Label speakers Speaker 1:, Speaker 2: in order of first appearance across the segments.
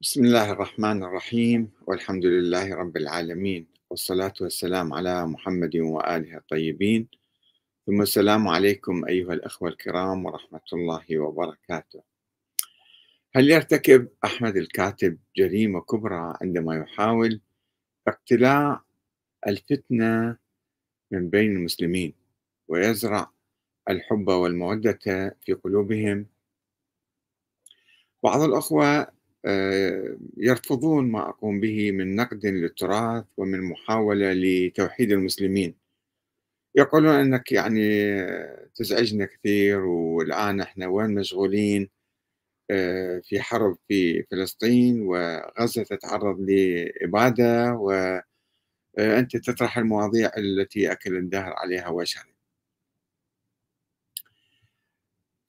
Speaker 1: بسم الله الرحمن الرحيم والحمد لله رب العالمين والصلاة والسلام على محمد وآله الطيبين ثم السلام عليكم أيها الأخوة الكرام ورحمة الله وبركاته هل يرتكب أحمد الكاتب جريمة كبرى عندما يحاول اقتلاع الفتنة من بين المسلمين ويزرع الحب والمودة في قلوبهم بعض الأخوة آه، يرفضون ما أقوم به من نقد للتراث ومن محاولة لتوحيد المسلمين يقولون أنك يعني تزعجنا كثير والآن إحنا وين مشغولين آه، في حرب في فلسطين وغزة تتعرض لإبادة وأنت آه، تطرح المواضيع التي أكل الدهر عليها وجهك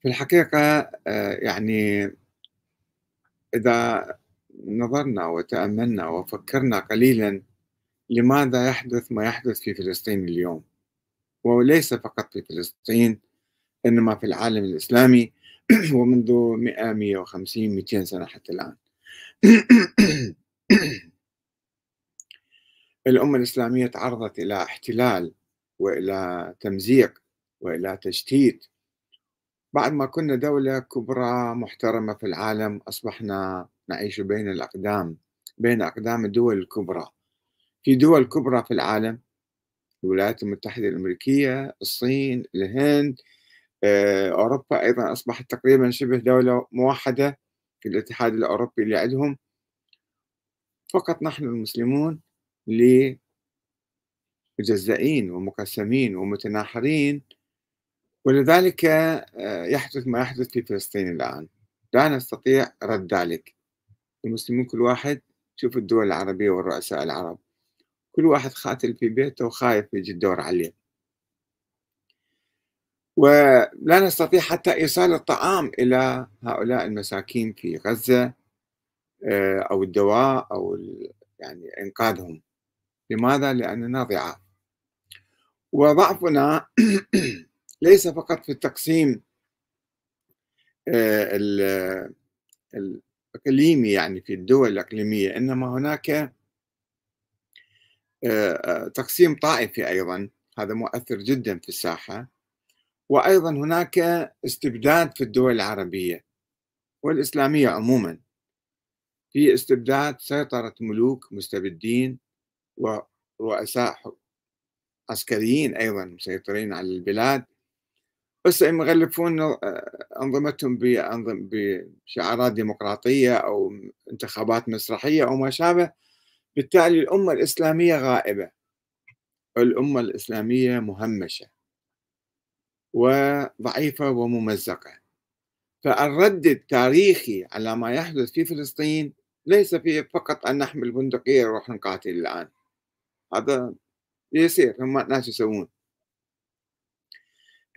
Speaker 1: في الحقيقة يعني إذا نظرنا وتأملنا وفكرنا قليلا لماذا يحدث ما يحدث في فلسطين اليوم وليس فقط في فلسطين إنما في العالم الإسلامي ومنذ 100 150 200 سنة حتى الآن الأمة الإسلامية تعرضت إلى احتلال وإلى تمزيق وإلى تشتيت بعد ما كنا دولة كبرى محترمة في العالم أصبحنا نعيش بين الأقدام بين أقدام الدول الكبرى في دول كبرى في العالم الولايات المتحدة الأمريكية الصين الهند آه، أوروبا أيضا أصبحت تقريبا شبه دولة موحدة في الاتحاد الأوروبي اللي عندهم فقط نحن المسلمون مجزئين ومقسمين ومتناحرين ولذلك آه، يحدث ما يحدث في فلسطين الآن لا نستطيع رد ذلك المسلمون كل واحد شوف الدول العربية والرؤساء العرب كل واحد خاتل في بيته وخايف يجي الدور عليه ولا نستطيع حتى إيصال الطعام إلى هؤلاء المساكين في غزة آه، أو الدواء أو يعني إنقاذهم لماذا؟ لأننا ضعاف وضعفنا ليس فقط في التقسيم آه، الإقليمي يعني في الدول الإقليمية إنما هناك آه، آه، تقسيم طائفي أيضا هذا مؤثر جدا في الساحة وأيضا هناك استبداد في الدول العربية والإسلامية عموما في استبداد سيطرة ملوك مستبدين ورؤساء عسكريين أيضا مسيطرين على البلاد هم يغلفون آه، انظمتهم بشعارات ديمقراطيه او انتخابات مسرحيه او ما شابه بالتالي الامه الاسلاميه غائبه الامه الاسلاميه مهمشه وضعيفه وممزقه فالرد التاريخي على ما يحدث في فلسطين ليس فيه فقط ان نحمل بندقيه ونروح نقاتل الان هذا يصير هم ناس يسوون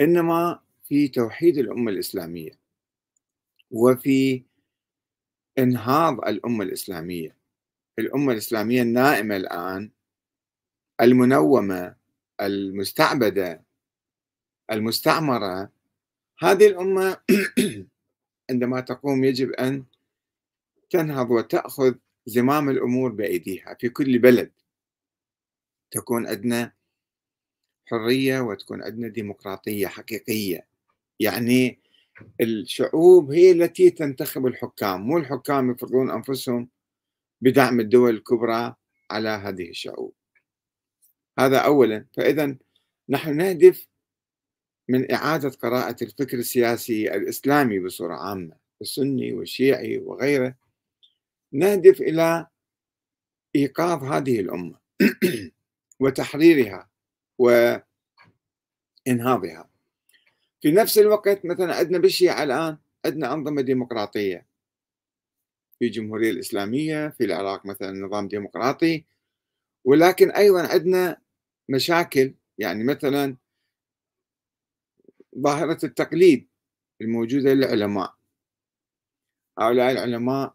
Speaker 1: انما في توحيد الامه الاسلاميه وفي انهاض الامه الاسلاميه الامه الاسلاميه النائمه الان المنومه المستعبده المستعمره هذه الامه عندما تقوم يجب ان تنهض وتاخذ زمام الامور بايديها في كل بلد تكون عندنا حرية وتكون عندنا ديمقراطية حقيقية يعني الشعوب هي التي تنتخب الحكام مو الحكام يفرضون أنفسهم بدعم الدول الكبرى على هذه الشعوب هذا أولا فإذا نحن نهدف من إعادة قراءة الفكر السياسي الإسلامي بصورة عامة السني والشيعي وغيره نهدف إلى إيقاظ هذه الأمة وتحريرها و انهاضها في نفس الوقت مثلا عندنا بالشيعة الآن عندنا أنظمة ديمقراطية في الجمهورية الإسلامية في العراق مثلا نظام ديمقراطي ولكن أيضا عندنا مشاكل يعني مثلا ظاهرة التقليد الموجودة للعلماء هؤلاء العلماء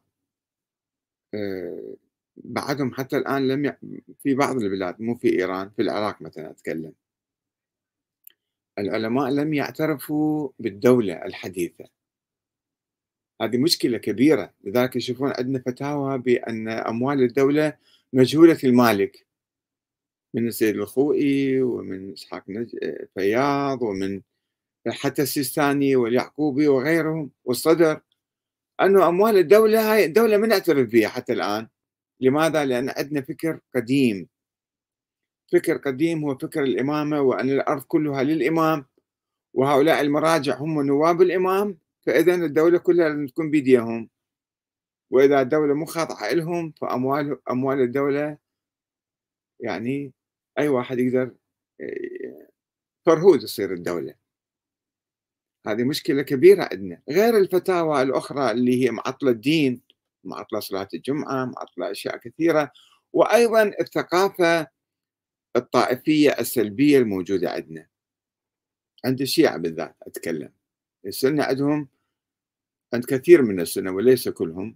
Speaker 1: آه، بعدهم حتى الآن لم ي... في بعض البلاد مو في إيران في العراق مثلا أتكلم العلماء لم يعترفوا بالدولة الحديثة هذه مشكلة كبيرة لذلك يشوفون عندنا فتاوى بأن أموال الدولة مجهولة المالك من السيد الخوئي ومن إسحاق فياض ومن حتى السيستاني واليعقوبي وغيرهم والصدر أنه أموال الدولة هاي الدولة ما نعترف بها حتى الآن لماذا؟ لأن عندنا فكر قديم فكر قديم هو فكر الإمامة وأن الأرض كلها للإمام وهؤلاء المراجع هم نواب الإمام فإذا الدولة كلها لازم تكون بيديهم وإذا الدولة مخاطعة لهم فأموال أموال الدولة يعني أي واحد يقدر آه، فرهود تصير الدولة هذه مشكلة كبيرة عندنا غير الفتاوى الأخرى اللي هي معطلة الدين معطلة صلاة الجمعة معطلة أشياء كثيرة وأيضا الثقافة الطائفية السلبية الموجودة عندنا عند الشيعة بالذات أتكلم السنة عندهم عند كثير من السنة وليس كلهم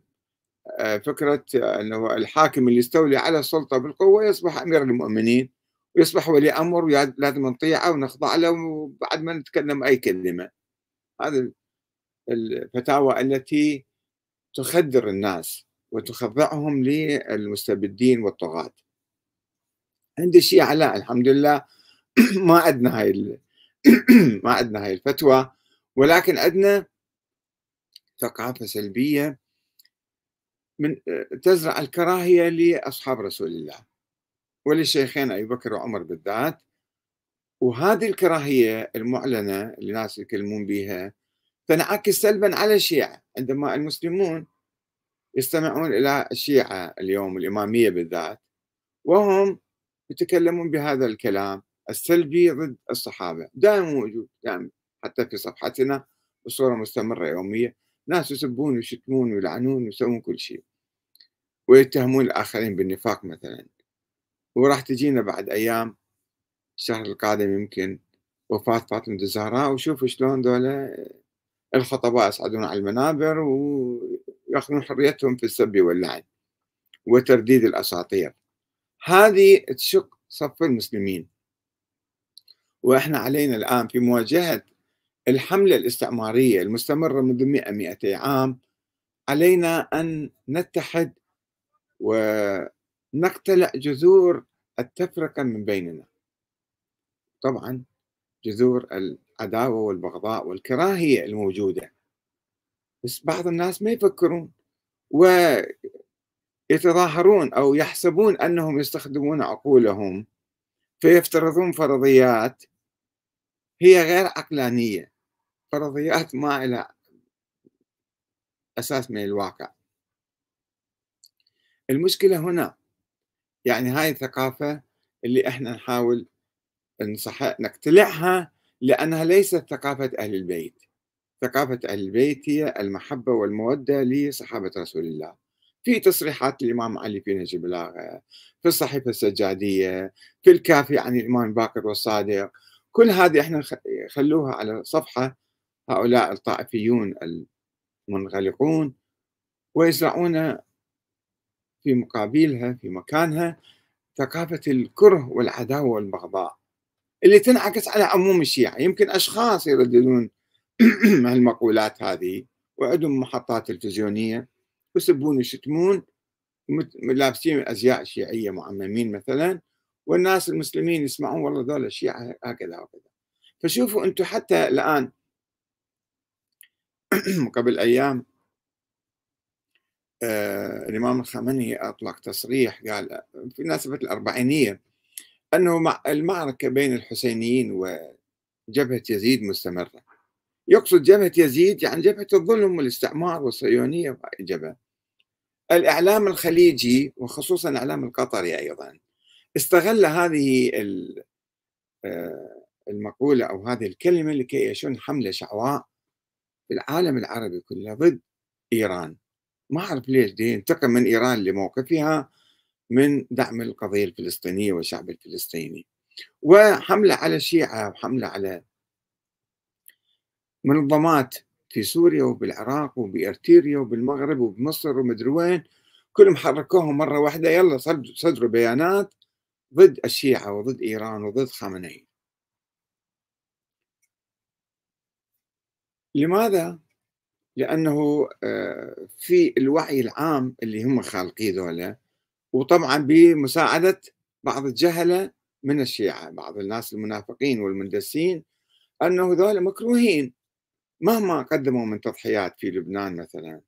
Speaker 1: آه، فكرة أنه الحاكم اللي استولي على السلطة بالقوة يصبح أمير المؤمنين ويصبح ولي أمر ولازم نطيعه ونخضع له وبعد ما نتكلم أي كلمة هذه الفتاوى التي تخدر الناس وتخضعهم للمستبدين والطغاة عند الشيعة لا الحمد لله ما عندنا هاي ما عندنا هاي الفتوى ولكن عندنا ثقافة سلبية من آه، تزرع الكراهية لأصحاب رسول الله وللشيخين أبي بكر وعمر بالذات وهذه الكراهية المعلنة اللي الناس يتكلمون بها تنعكس سلبا على الشيعة عندما المسلمون يستمعون إلى الشيعة اليوم الإمامية بالذات وهم يتكلمون بهذا الكلام السلبي ضد الصحابه دائما موجود دائما حتى في صفحتنا بصوره مستمره يوميه ناس يسبون ويشتمون ويلعنون ويسوون كل شيء ويتهمون الاخرين بالنفاق مثلا وراح تجينا بعد ايام الشهر القادم يمكن وفاه فاطمه الزهراء وشوفوا شلون ذولا الخطباء يصعدون على المنابر وياخذون حريتهم في السب واللعن وترديد الاساطير هذه تشق صف المسلمين واحنا علينا الان في مواجهه الحمله الاستعماريه المستمره منذ 100 200 عام علينا ان نتحد ونقتلع جذور التفرقه من بيننا طبعا جذور العداوه والبغضاء والكراهيه الموجوده بس بعض الناس ما يفكرون و يتظاهرون او يحسبون انهم يستخدمون عقولهم فيفترضون فرضيات هي غير عقلانيه فرضيات ما الى اساس من الواقع المشكله هنا يعني هاي الثقافه اللي احنا نحاول نصح نقتلعها لانها ليست ثقافه اهل البيت ثقافه اهل البيت هي المحبه والموده لصحابه رسول الله في تصريحات الامام علي في نهج البلاغه في الصحيفه السجاديه في الكافي عن الامام باكر والصادق كل هذه احنا خلوها على صفحه هؤلاء الطائفيون المنغلقون ويزرعون في مقابلها في مكانها ثقافة الكره والعداوة والبغضاء اللي تنعكس على عموم الشيعة يمكن أشخاص يرددون هالمقولات هذه وعندهم محطات تلفزيونية يسبون ويشتمون لابسين ازياء شيعيه معممين مثلا والناس المسلمين يسمعون والله ذولا الشيعه هكذا وكذا فشوفوا انتم حتى الان قبل ايام آه الامام الخامنئي اطلق تصريح قال في مناسبه الاربعينيه انه مع المعركه بين الحسينيين وجبهه يزيد مستمره يقصد جبهة يزيد يعني جبهة الظلم والاستعمار والصهيونية جبهة الإعلام الخليجي وخصوصا الإعلام القطري أيضا استغل هذه آه، المقولة أو هذه الكلمة لكي يشن حملة شعواء في العالم العربي كله ضد إيران ما أعرف ليش دي انتقم من إيران لموقفها من دعم القضية الفلسطينية والشعب الفلسطيني وحملة على الشيعة وحملة على منظمات في سوريا وبالعراق وبارتيريا وبالمغرب وبمصر ومدري وين كلهم حركوهم مره واحده يلا صدروا بيانات ضد الشيعه وضد ايران وضد خامنئي لماذا؟ لانه آه، في الوعي العام اللي هم خالقيه ذولا وطبعا بمساعده بعض الجهله من الشيعه، بعض الناس المنافقين والمندسين انه ذولا مكروهين مهما قدموا من تضحيات في لبنان مثلا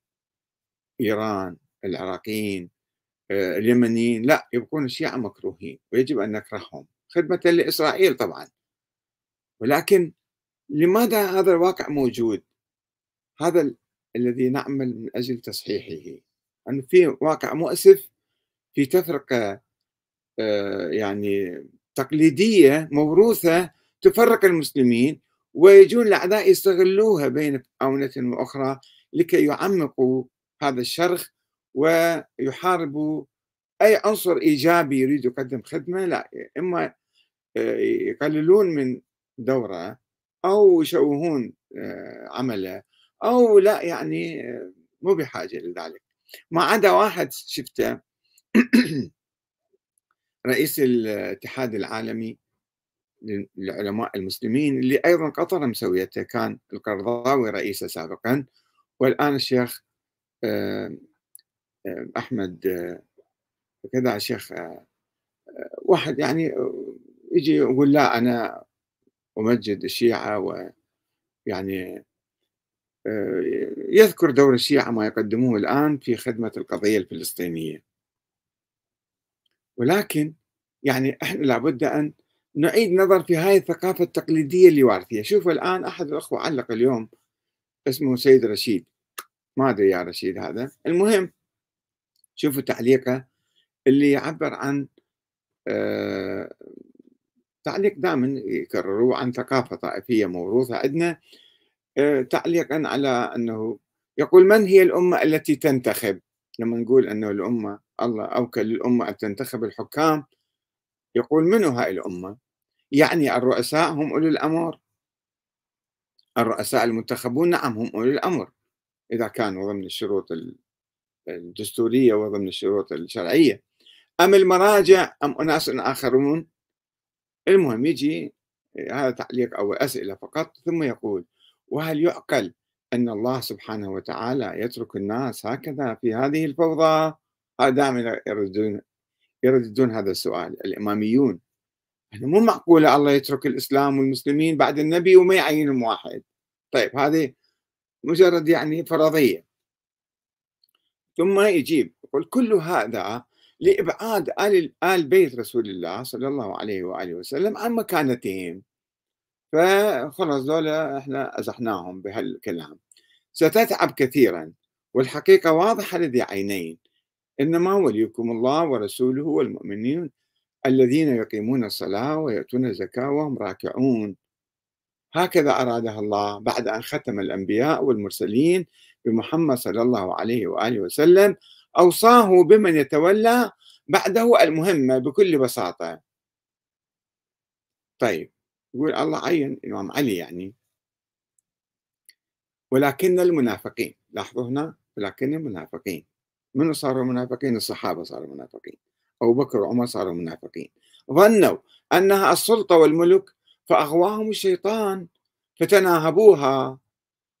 Speaker 1: ايران العراقيين آه، اليمنيين لا يبقون الشيعة مكروهين ويجب أن نكرههم خدمة لإسرائيل طبعا ولكن لماذا هذا الواقع موجود هذا الذي نعمل من أجل تصحيحه أن في واقع مؤسف في تفرقة آه، يعني تقليدية موروثة تفرق المسلمين ويجون الأعداء يستغلوها بين آونة وأخرى لكي يعمقوا هذا الشرخ ويحاربوا أي عنصر إيجابي يريد يقدم خدمة لا إما آه، يقللون من دوره أو يشوهون آه، عمله أو لا يعني آه، مو بحاجة لذلك ما عدا واحد شفته رئيس الاتحاد العالمي للعلماء المسلمين اللي ايضا قطر مسويته كان القرضاوي رئيسه سابقا والان الشيخ آه، آه، احمد آه، كذا الشيخ واحد يعني يجي يقول لا انا امجد الشيعه ويعني يذكر دور الشيعه ما يقدموه الان في خدمه القضيه الفلسطينيه ولكن يعني احنا لابد ان نعيد نظر في هاي الثقافة التقليدية اللي وارثية شوفوا الآن أحد الأخوة علق اليوم اسمه سيد رشيد ما أدري يا رشيد هذا المهم شوفوا تعليقه اللي يعبر عن آه، تعليق دائما يكرروه عن ثقافة طائفية موروثة عندنا آه، تعليقا على أنه يقول من هي الأمة التي تنتخب لما نقول أنه الأمة الله أوكل الأمة أن تنتخب الحكام يقول منو هاي الأمة يعني الرؤساء هم أولي الأمر الرؤساء المنتخبون نعم هم أولي الأمر إذا كانوا ضمن الشروط الدستورية وضمن الشروط الشرعية أم المراجع أم أناس آخرون المهم يجي هذا تعليق أو أسئلة فقط ثم يقول وهل يعقل أن الله سبحانه وتعالى يترك الناس هكذا في هذه الفوضى دائما يردون يرددون هذا السؤال الإماميون يعني مو معقولة الله يترك الإسلام والمسلمين بعد النبي وما يعينهم واحد طيب هذه مجرد يعني فرضية ثم يجيب يقول كل هذا لإبعاد آل, آل بيت رسول الله صلى الله عليه وآله وسلم عن مكانتهم فخلص دولة احنا أزحناهم بهالكلام ستتعب كثيرا والحقيقة واضحة لذي عينين إنما وليكم الله ورسوله والمؤمنين الذين يقيمون الصلاة ويؤتون الزكاة وهم راكعون هكذا أرادها الله بعد أن ختم الأنبياء والمرسلين بمحمد صلى الله عليه وآله وسلم أوصاه بمن يتولى بعده المهمة بكل بساطة طيب يقول الله عين الإمام علي يعني ولكن المنافقين لاحظوا هنا ولكن المنافقين من صاروا منافقين الصحابة صاروا منافقين أبو بكر وعمر صاروا منافقين ظنوا أنها السلطة والملك فأغواهم الشيطان فتناهبوها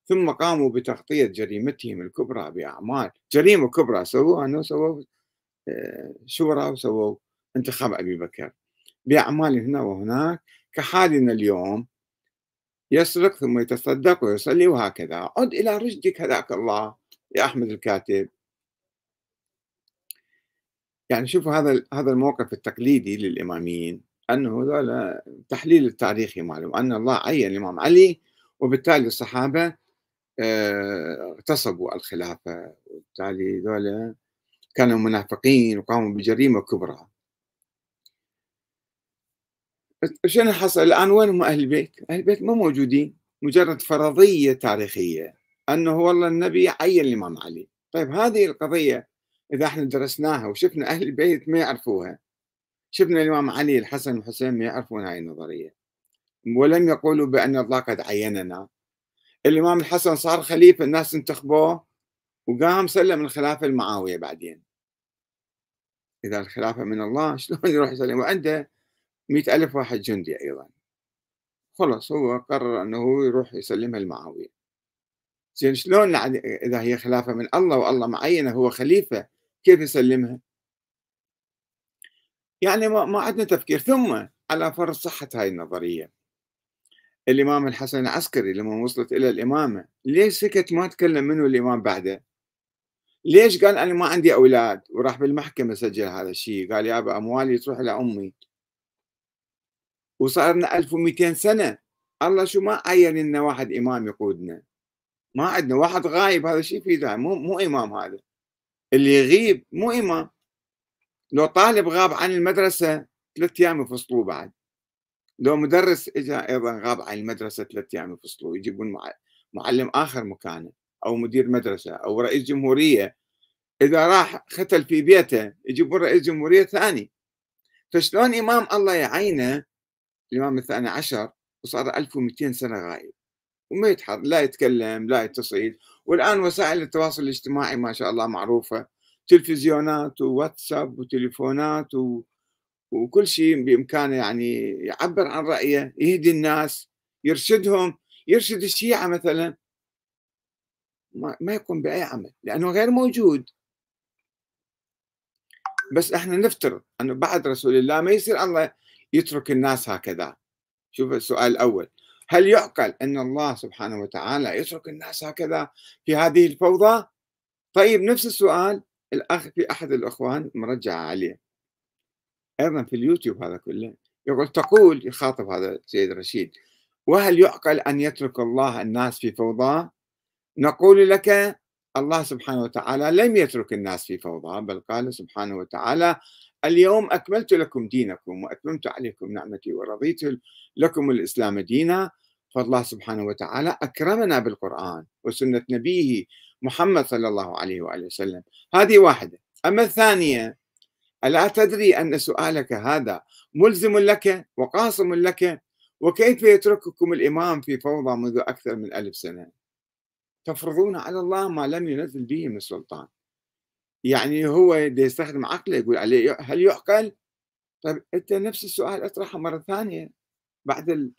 Speaker 1: ثم قاموا بتغطية جريمتهم الكبرى بأعمال جريمة كبرى سووها أنه سووا آه، شورى وسووا انتخاب أبي بكر بأعمال هنا وهناك كحالنا اليوم يسرق ثم يتصدق ويصلي وهكذا عد إلى رشدك هداك الله يا أحمد الكاتب يعني شوفوا هذا هذا الموقف التقليدي للاماميين انه هذول التحليل التاريخي معلوم ان الله عين الامام علي وبالتالي الصحابه آه، اغتصبوا الخلافه وبالتالي هذول كانوا منافقين وقاموا بجريمه كبرى شنو حصل الان وين هم اهل البيت؟ اهل البيت مو موجودين مجرد فرضيه تاريخيه انه والله النبي عين الامام علي طيب هذه القضيه اذا احنا درسناها وشفنا اهل البيت ما يعرفوها شفنا الامام علي الحسن والحسين ما يعرفون هاي النظريه ولم يقولوا بان الله قد عيننا الامام الحسن صار خليفه الناس انتخبوه وقام سلم الخلافه لمعاويه بعدين اذا الخلافه من الله شلون يروح يسلم وعنده مئة ألف واحد جندي أيضا خلص هو قرر أنه هو يروح يسلمها لمعاوية زين شلون يعني إذا هي خلافة من الله والله معينه هو خليفة كيف يسلمها يعني ما, ما عندنا تفكير ثم على فرض صحة هاي النظرية الإمام الحسن العسكري لما وصلت إلى الإمامة ليش سكت ما تكلم منه الإمام بعده ليش قال أنا ما عندي أولاد وراح بالمحكمة سجل هذا الشيء قال يا أبا أموالي تروح إلى أمي وصار لنا 1200 سنة الله شو ما عين لنا واحد إمام يقودنا ما عندنا واحد غايب هذا الشيء في مو مو إمام هذا اللي يغيب مو إمام لو طالب غاب عن المدرسة ثلاث أيام يفصلوه بعد لو مدرس اجى ايضا غاب عن المدرسه ثلاث ايام يفصلوه يجيبون معلم اخر مكانه او مدير مدرسه او رئيس جمهوريه اذا راح ختل في بيته يجيبون رئيس جمهوريه ثاني فشلون امام الله يعينه الامام الثاني عشر وصار 1200 سنه غايب وما يتحرك لا يتكلم لا يتصل والآن وسائل التواصل الاجتماعي ما شاء الله معروفة تلفزيونات وواتساب وتليفونات و... وكل شيء بإمكانه يعني يعبر عن رأيه يهدي الناس يرشدهم يرشد الشيعة مثلا ما, ما يقوم بأي عمل لأنه غير موجود بس احنا نفترض انه بعد رسول الله ما يصير الله يترك الناس هكذا شوف السؤال الاول هل يعقل أن الله سبحانه وتعالى يترك الناس هكذا في هذه الفوضى طيب نفس السؤال الأخ في أحد الأخوان مرجع عليه أيضا في اليوتيوب هذا كله يقول تقول يخاطب هذا السيد رشيد وهل يعقل أن يترك الله الناس في فوضى نقول لك الله سبحانه وتعالى لم يترك الناس في فوضى بل قال سبحانه وتعالى اليوم أكملت لكم دينكم وأتممت عليكم نعمتي ورضيت لكم الإسلام دينا فالله سبحانه وتعالى أكرمنا بالقرآن وسنة نبيه محمد صلى الله عليه وآله وسلم هذه واحدة أما الثانية ألا تدري أن سؤالك هذا ملزم لك وقاسم لك وكيف يترككم الإمام في فوضى منذ أكثر من ألف سنة تفرضون على الله ما لم ينزل به من سلطان يعني هو يستخدم عقله يقول عليه هل يعقل؟ طيب أنت نفس السؤال أطرحه مرة ثانية بعد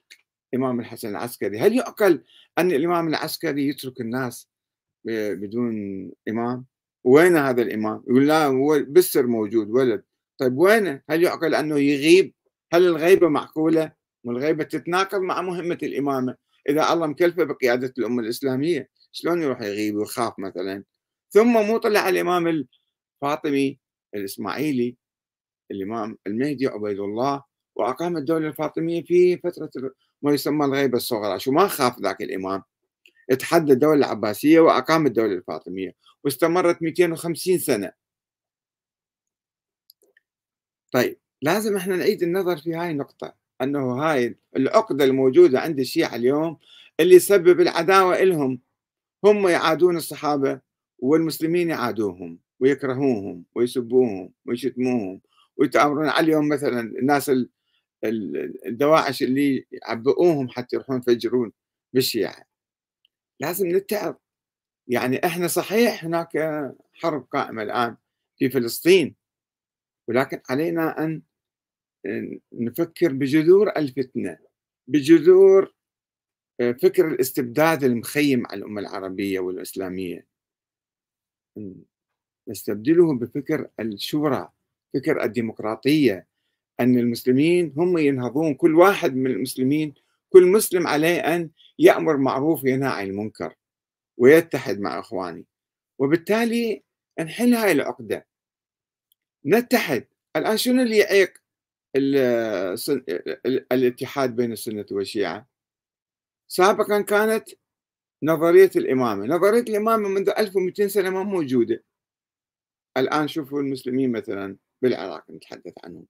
Speaker 1: الإمام الحسن العسكري هل يعقل أن الإمام العسكري يترك الناس بدون إمام وين هذا الإمام يقول لا هو بالسر موجود ولد طيب وين هل يعقل أنه يغيب هل الغيبة معقولة والغيبة تتناقض مع مهمة الإمامة إذا الله مكلفه بقيادة الأمة الإسلامية شلون يروح يغيب ويخاف مثلا ثم مو طلع الإمام الفاطمي الإسماعيلي الإمام المهدي عبيد الله وأقام الدولة الفاطمية في فترة ما يسمى الغيبة الصغرى شو ما خاف ذاك الإمام اتحدى الدولة العباسية وأقام الدولة الفاطمية واستمرت 250 سنة طيب لازم احنا نعيد النظر في هاي النقطة أنه هاي العقدة الموجودة عند الشيعة اليوم اللي سبب العداوة إلهم هم يعادون الصحابة والمسلمين يعادوهم ويكرهوهم ويسبوهم ويشتموهم ويتآمرون عليهم مثلا الناس الدواعش اللي عبئوهم حتى يروحون يفجرون بالشيعة لازم نتعب يعني احنا صحيح هناك حرب قائمة الآن في فلسطين ولكن علينا أن نفكر بجذور الفتنة بجذور آه، فكر الاستبداد المخيم على الأمة العربية والإسلامية نستبدله بفكر الشورى فكر الديمقراطية أن المسلمين هم ينهضون كل واحد من المسلمين كل مسلم عليه أن يأمر معروف وينهى عن المنكر ويتحد مع إخواني وبالتالي نحل هاي العقدة نتحد الآن شنو اللي يعيق الاتحاد بين السنة والشيعة سابقا كانت نظرية الإمامة نظرية الإمامة منذ 1200 سنة ما موجودة الآن شوفوا المسلمين مثلا بالعراق نتحدث عنهم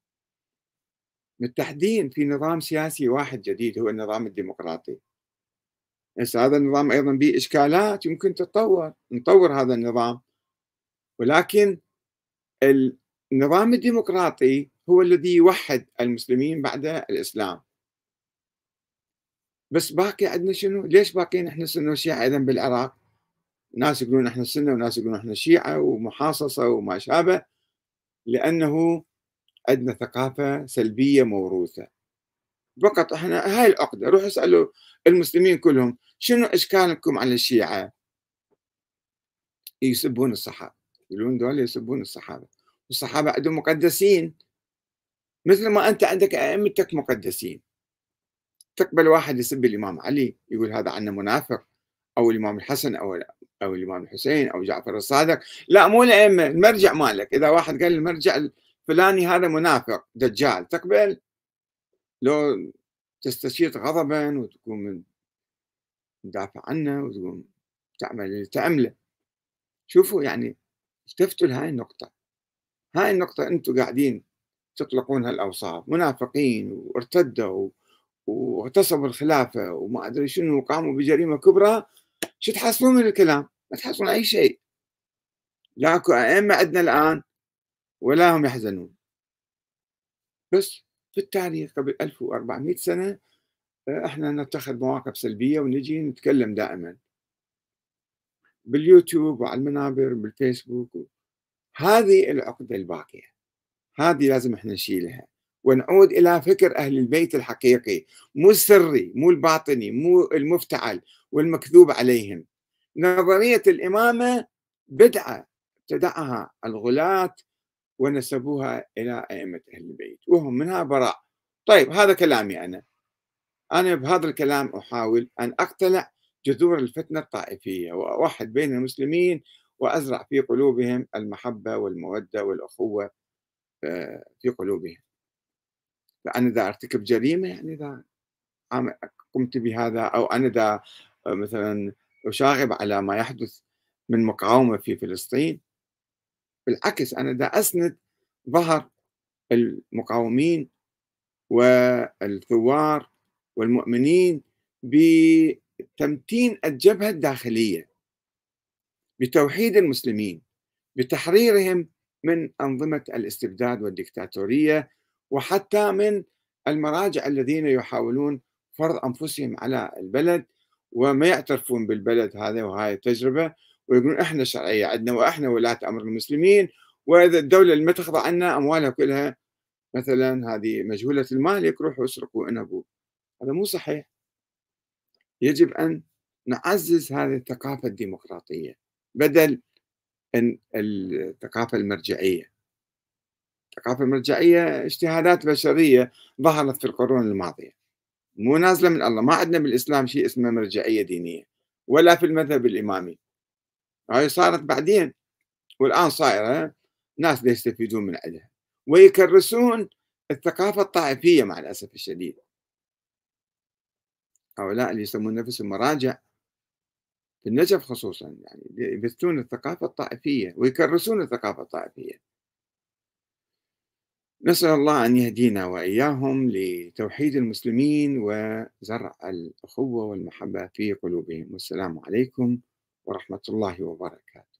Speaker 1: متحدين في نظام سياسي واحد جديد هو النظام الديمقراطي هذا النظام أيضا به إشكالات يمكن تتطور نطور هذا النظام ولكن النظام الديمقراطي هو الذي يوحد المسلمين بعد الإسلام بس باقي عندنا شنو؟ ليش باقيين احنا سنه وشيعه اذا بالعراق؟ ناس يقولون احنا سنه وناس يقولون احنا شيعه ومحاصصه وما شابه لانه عندنا ثقافة سلبية موروثة فقط احنا هاي العقدة روح اسألوا المسلمين كلهم شنو اشكالكم على الشيعة يسبون الصحابة يقولون دول يسبون الصحابة والصحابة عندهم مقدسين مثل ما أنت عندك أئمتك مقدسين تقبل واحد يسب الإمام علي يقول هذا عنا منافق أو الإمام الحسن أو أو الإمام الحسين أو جعفر الصادق لا مو الأئمة المرجع مالك إذا واحد قال المرجع فلاني هذا منافق دجال تقبل لو تستشيط غضبا وتقوم تدافع عنه وتقوم تعمل اللي تعمله شوفوا يعني التفتوا لهاي النقطة هاي النقطة أنتم قاعدين تطلقون هالأوصاف منافقين وارتدوا واغتصبوا الخلافة وما أدري شنو وقاموا بجريمة كبرى شو تحصلون من الكلام ما تحصلون أي شيء لا أئمة عندنا الآن ولا هم يحزنون بس في التاريخ قبل 1400 سنة آه، احنا نتخذ مواقف سلبية ونجي نتكلم دائما باليوتيوب وعلى المنابر بالفيسبوك هذه العقدة الباقية هذه لازم احنا نشيلها ونعود الى فكر اهل البيت الحقيقي مو السري مو الباطني مو المفتعل والمكذوب عليهم نظريه الامامه بدعه ابتدعها الغلاة ونسبوها إلى أئمة أهل البيت وهم منها براء طيب هذا كلامي أنا أنا بهذا الكلام أحاول أن أقتلع جذور الفتنة الطائفية وأوحد بين المسلمين وأزرع في قلوبهم المحبة والمودة والأخوة آه، في قلوبهم فأنا إذا أرتكب جريمة يعني إذا قمت بهذا أو أنا إذا مثلا أشاغب على ما يحدث من مقاومة في فلسطين بالعكس أنا ده أسند ظهر المقاومين والثوار والمؤمنين بتمتين الجبهة الداخلية بتوحيد المسلمين بتحريرهم من أنظمة الاستبداد والدكتاتورية وحتى من المراجع الذين يحاولون فرض أنفسهم على البلد وما يعترفون بالبلد هذا وهاي التجربة ويقولون احنا الشرعيه عندنا واحنا ولاه امر المسلمين واذا الدوله اللي ما تخضع عنا اموالها كلها مثلا هذه مجهوله المالك روحوا اسرقوا انبوا هذا مو صحيح يجب ان نعزز هذه الثقافه الديمقراطيه بدل ان الثقافه المرجعيه الثقافه المرجعيه اجتهادات بشريه ظهرت في القرون الماضيه مو نازله من الله ما عندنا بالاسلام شيء اسمه مرجعيه دينيه ولا في المذهب الامامي هاي صارت بعدين والآن صايرة ناس يستفيدون من عندها ويكرسون الثقافة الطائفية مع الأسف الشديد هؤلاء اللي يسمون نفسهم مراجع في النجف خصوصا يعني يبثون الثقافة الطائفية ويكرسون الثقافة الطائفية نسأل الله أن يهدينا وإياهم لتوحيد المسلمين وزرع الأخوة والمحبة في قلوبهم والسلام عليكم ورحمة الله وبركاته